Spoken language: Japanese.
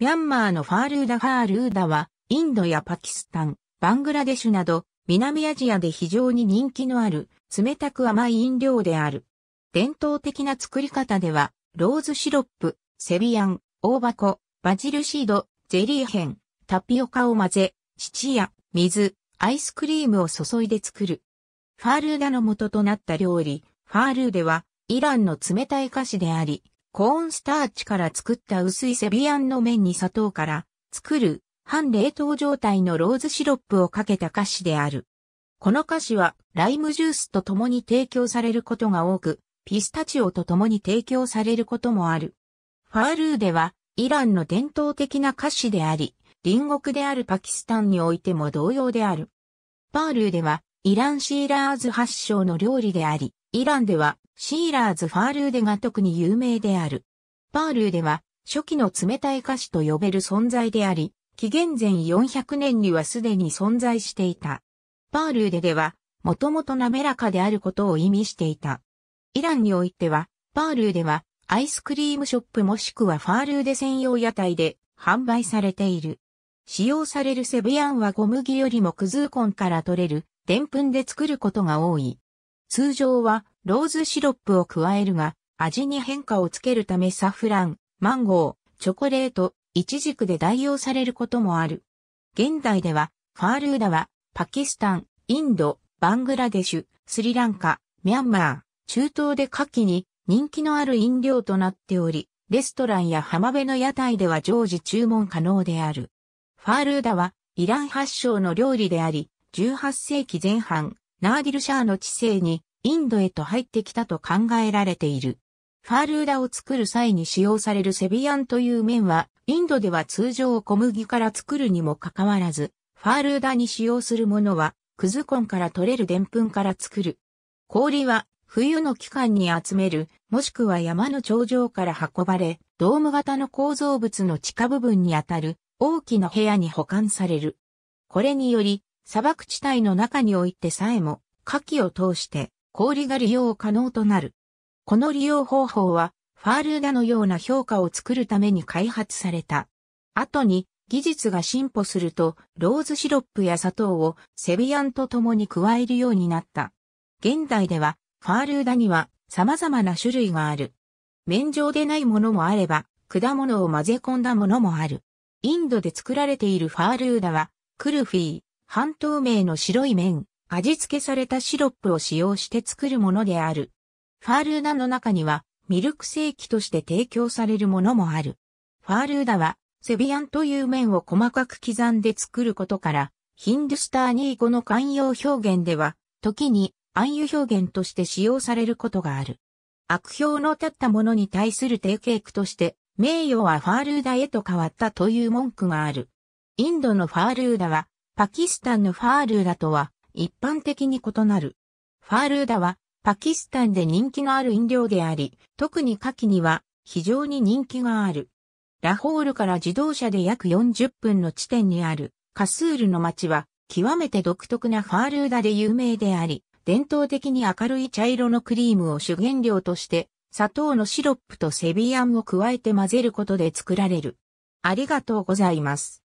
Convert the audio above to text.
ミャンマーのファールーダ・ファールーダは、インドやパキスタン、バングラデシュなど、南アジアで非常に人気のある、冷たく甘い飲料である。伝統的な作り方では、ローズシロップ、セビアン、大箱、バジルシード、ゼリー片、タピオカを混ぜ、乳や水、アイスクリームを注いで作る。ファールーダの元となった料理、ファールーデは、イランの冷たい菓子であり、コーンスターチから作った薄いセビアンの麺に砂糖から作る半冷凍状態のローズシロップをかけた菓子である。この菓子はライムジュースと共に提供されることが多く、ピスタチオと共に提供されることもある。ファールーではイランの伝統的な菓子であり、隣国であるパキスタンにおいても同様である。パールーではイランシーラーズ発祥の料理であり、イランではシーラーズ・ファールーデが特に有名である。パールーデは、初期の冷たい菓子と呼べる存在であり、紀元前400年にはすでに存在していた。パールーデでは、もともと滑らかであることを意味していた。イランにおいては、パールーデは、アイスクリームショップもしくはファールーデ専用屋台で販売されている。使用されるセブヤンは小麦よりもクズーコンから取れる、でんぷんで作ることが多い。通常はローズシロップを加えるが、味に変化をつけるためサフラン、マンゴー、チョコレート、イチジクで代用されることもある。現代では、ファールーダは、パキスタン、インド、バングラデシュ、スリランカ、ミャンマー、中東で夏季に人気のある飲料となっており、レストランや浜辺の屋台では常時注文可能である。ファールーダはイラン発祥の料理であり、18世紀前半、ナーディルシャーの地勢にインドへと入ってきたと考えられている。ファールーダを作る際に使用されるセビアンという麺は、インドでは通常小麦から作るにもかかわらず、ファールーダに使用するものは、クズコンから取れる澱粉から作る。氷は、冬の期間に集める、もしくは山の頂上から運ばれ、ドーム型の構造物の地下部分にあたる、大きな部屋に保管される。これにより、砂漠地帯の中においてさえも、火器を通して氷が利用可能となる。この利用方法は、ファールーダのような評価を作るために開発された。後に、技術が進歩すると、ローズシロップや砂糖をセビアンと共に加えるようになった。現代では、ファールーダには様々な種類がある。綿状でないものもあれば、果物を混ぜ込んだものもある。インドで作られているファールーダは、クルフィー、半透明の白い麺、味付けされたシロップを使用して作るものである。ファールーダの中には、ミルクセーキとして提供されるものもある。ファールーダは、セビアンという麺を細かく刻んで作ることから、ヒンドゥスターニー語の慣用表現では、時に暗喩表現として使用されることがある。悪評の立ったものに対する提携句として、名誉はファールーダへと変わったという文句がある。インドのファールーダは、パキスタンのファールーダとは一般的に異なる。ファールーダはパキスタンで人気のある飲料であり、特に夏季には非常に人気がある。ラホールから自動車で約40分の地点にあるカスールの街は極めて独特なファールーダで有名であり、伝統的に明るい茶色のクリームを主原料として砂糖のシロップとセビアンを加えて混ぜることで作られる。ありがとうございます。